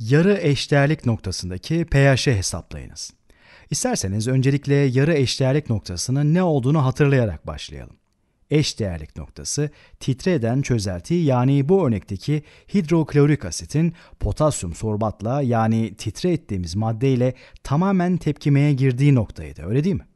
yarı eşdeğerlik noktasındaki pH'i hesaplayınız. İsterseniz öncelikle yarı eşdeğerlik noktasının ne olduğunu hatırlayarak başlayalım. Eşdeğerlik noktası titre eden çözelti yani bu örnekteki hidroklorik asitin potasyum sorbatla yani titre ettiğimiz maddeyle tamamen tepkimeye girdiği noktaydı öyle değil mi?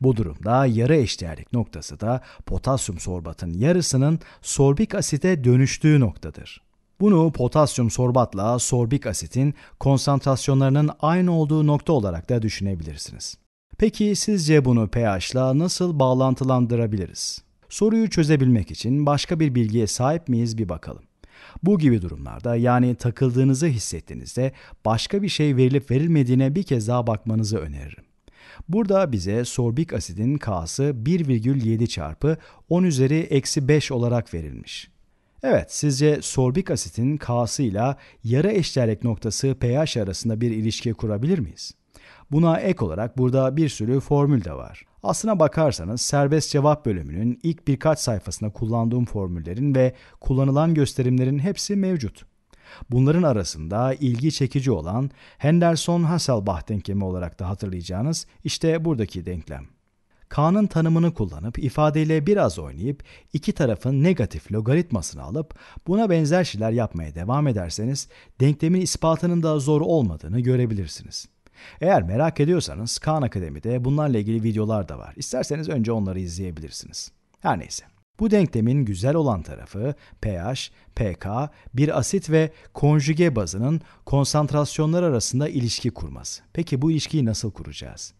Bu durumda yarı eşdeğerlik noktası da potasyum sorbatın yarısının sorbik asite dönüştüğü noktadır. Bunu potasyum sorbatla sorbik asitin konsantrasyonlarının aynı olduğu nokta olarak da düşünebilirsiniz. Peki sizce bunu pH'la nasıl bağlantılandırabiliriz? Soruyu çözebilmek için başka bir bilgiye sahip miyiz bir bakalım. Bu gibi durumlarda yani takıldığınızı hissettiğinizde başka bir şey verilip verilmediğine bir kez daha bakmanızı öneririm. Burada bize sorbik asidin K'sı 1,7 çarpı 10 üzeri eksi 5 olarak verilmiş. Evet, sizce sorbik asitin K'sıyla yarı eşdeğerlik noktası pH arasında bir ilişki kurabilir miyiz? Buna ek olarak burada bir sürü formül de var. Aslına bakarsanız serbest cevap bölümünün ilk birkaç sayfasında kullandığım formüllerin ve kullanılan gösterimlerin hepsi mevcut. Bunların arasında ilgi çekici olan henderson Hasselbach denklemi olarak da hatırlayacağınız işte buradaki denklem. Kaan'ın tanımını kullanıp ifadeyle biraz oynayıp iki tarafın negatif logaritmasını alıp buna benzer şeyler yapmaya devam ederseniz denklemin ispatının da zor olmadığını görebilirsiniz. Eğer merak ediyorsanız Kaan Akademi'de bunlarla ilgili videolar da var. İsterseniz önce onları izleyebilirsiniz. Her neyse. Bu denklemin güzel olan tarafı pH, pK, bir asit ve konjüge bazının konsantrasyonlar arasında ilişki kurması. Peki bu ilişkiyi nasıl kuracağız?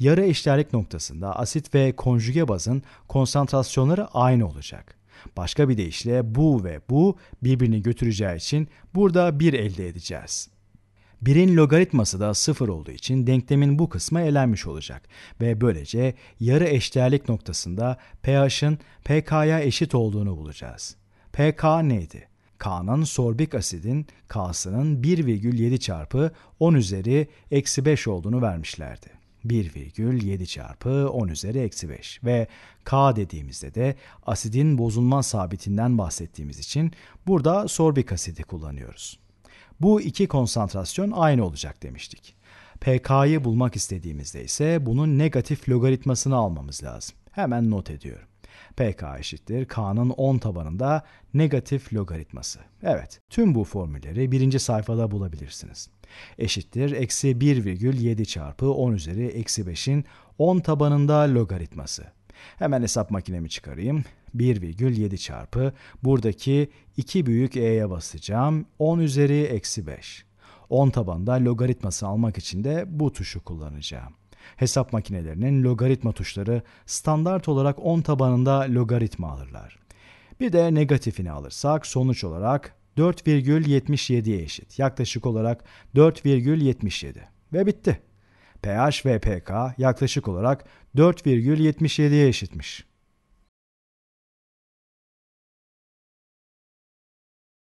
Yarı eşdeğerlik noktasında asit ve konjüge bazın konsantrasyonları aynı olacak. Başka bir deyişle bu ve bu birbirini götüreceği için burada 1 elde edeceğiz. 1'in logaritması da 0 olduğu için denklemin bu kısmı elenmiş olacak ve böylece yarı eşdeğerlik noktasında pH'ın pK'ya eşit olduğunu bulacağız. pK neydi? K'nın sorbik asidin K'sının 1,7 çarpı 10 üzeri eksi 5 olduğunu vermişlerdi. 1,7 çarpı 10 üzeri eksi 5 ve K dediğimizde de asidin bozulma sabitinden bahsettiğimiz için burada sorbik asidi kullanıyoruz. Bu iki konsantrasyon aynı olacak demiştik. pK'yı bulmak istediğimizde ise bunun negatif logaritmasını almamız lazım. Hemen not ediyorum. pK eşittir K'nın 10 tabanında negatif logaritması. Evet, tüm bu formülleri birinci sayfada bulabilirsiniz eşittir eksi 1,7 çarpı 10 üzeri eksi 5'in 10 tabanında logaritması. Hemen hesap makinemi çıkarayım. 1,7 çarpı buradaki 2 büyük e'ye basacağım. 10 üzeri eksi 5. 10 tabanda logaritması almak için de bu tuşu kullanacağım. Hesap makinelerinin logaritma tuşları standart olarak 10 tabanında logaritma alırlar. Bir de negatifini alırsak sonuç olarak 4,77'ye eşit. Yaklaşık olarak 4,77 ve bitti. pH ve pK yaklaşık olarak 4,77'ye eşitmiş.